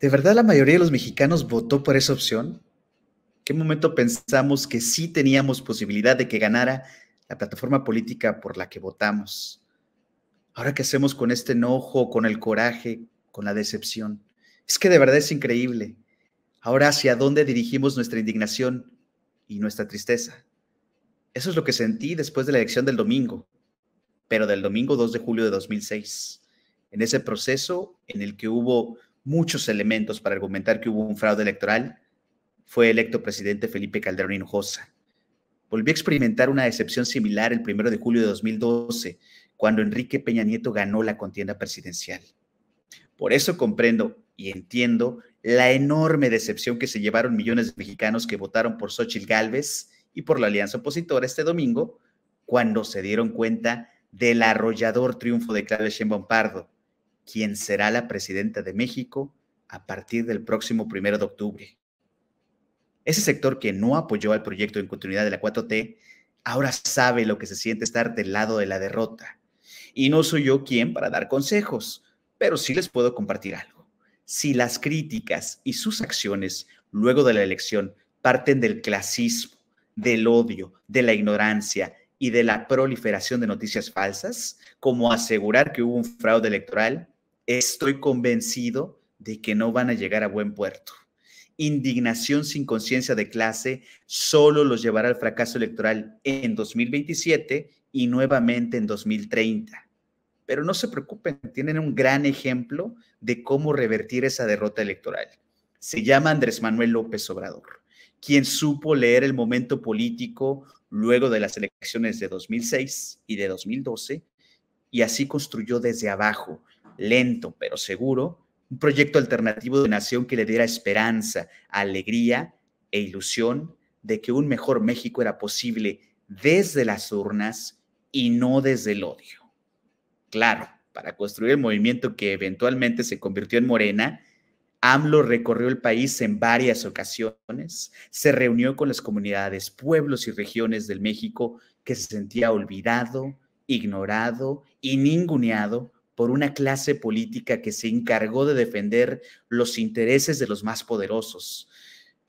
¿De verdad la mayoría de los mexicanos votó por esa opción? ¿Qué momento pensamos que sí teníamos posibilidad de que ganara la plataforma política por la que votamos? Ahora, ¿qué hacemos con este enojo, con el coraje, con la decepción? Es que de verdad es increíble. Ahora, ¿hacia dónde dirigimos nuestra indignación y nuestra tristeza? Eso es lo que sentí después de la elección del domingo, pero del domingo 2 de julio de 2006, en ese proceso en el que hubo muchos elementos para argumentar que hubo un fraude electoral, fue electo presidente Felipe Calderón Hinojosa. Volvió a experimentar una decepción similar el 1 de julio de 2012, cuando Enrique Peña Nieto ganó la contienda presidencial. Por eso comprendo y entiendo la enorme decepción que se llevaron millones de mexicanos que votaron por Xochitl Gálvez y por la alianza opositora este domingo, cuando se dieron cuenta del arrollador triunfo de Claudia Sheinbaum Pardo ¿Quién será la presidenta de México a partir del próximo primero de octubre. Ese sector que no apoyó al proyecto en continuidad de la 4T ahora sabe lo que se siente estar del lado de la derrota. Y no soy yo quien para dar consejos, pero sí les puedo compartir algo. Si las críticas y sus acciones luego de la elección parten del clasismo, del odio, de la ignorancia y de la proliferación de noticias falsas, como asegurar que hubo un fraude electoral, Estoy convencido de que no van a llegar a buen puerto. Indignación sin conciencia de clase solo los llevará al fracaso electoral en 2027 y nuevamente en 2030. Pero no se preocupen, tienen un gran ejemplo de cómo revertir esa derrota electoral. Se llama Andrés Manuel López Obrador, quien supo leer el momento político luego de las elecciones de 2006 y de 2012 y así construyó desde abajo lento pero seguro, un proyecto alternativo de nación que le diera esperanza, alegría e ilusión de que un mejor México era posible desde las urnas y no desde el odio. Claro, para construir el movimiento que eventualmente se convirtió en Morena, AMLO recorrió el país en varias ocasiones, se reunió con las comunidades, pueblos y regiones del México que se sentía olvidado, ignorado y ninguneado por una clase política que se encargó de defender los intereses de los más poderosos.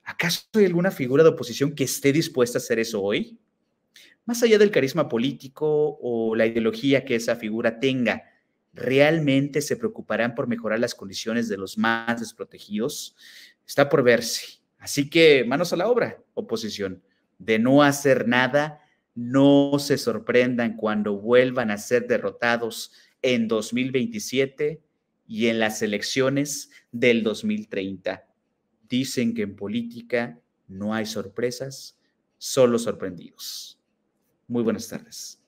¿Acaso hay alguna figura de oposición que esté dispuesta a hacer eso hoy? Más allá del carisma político o la ideología que esa figura tenga, ¿realmente se preocuparán por mejorar las condiciones de los más desprotegidos? Está por verse. Así que manos a la obra, oposición. De no hacer nada, no se sorprendan cuando vuelvan a ser derrotados en 2027 y en las elecciones del 2030. Dicen que en política no hay sorpresas, solo sorprendidos. Muy buenas tardes.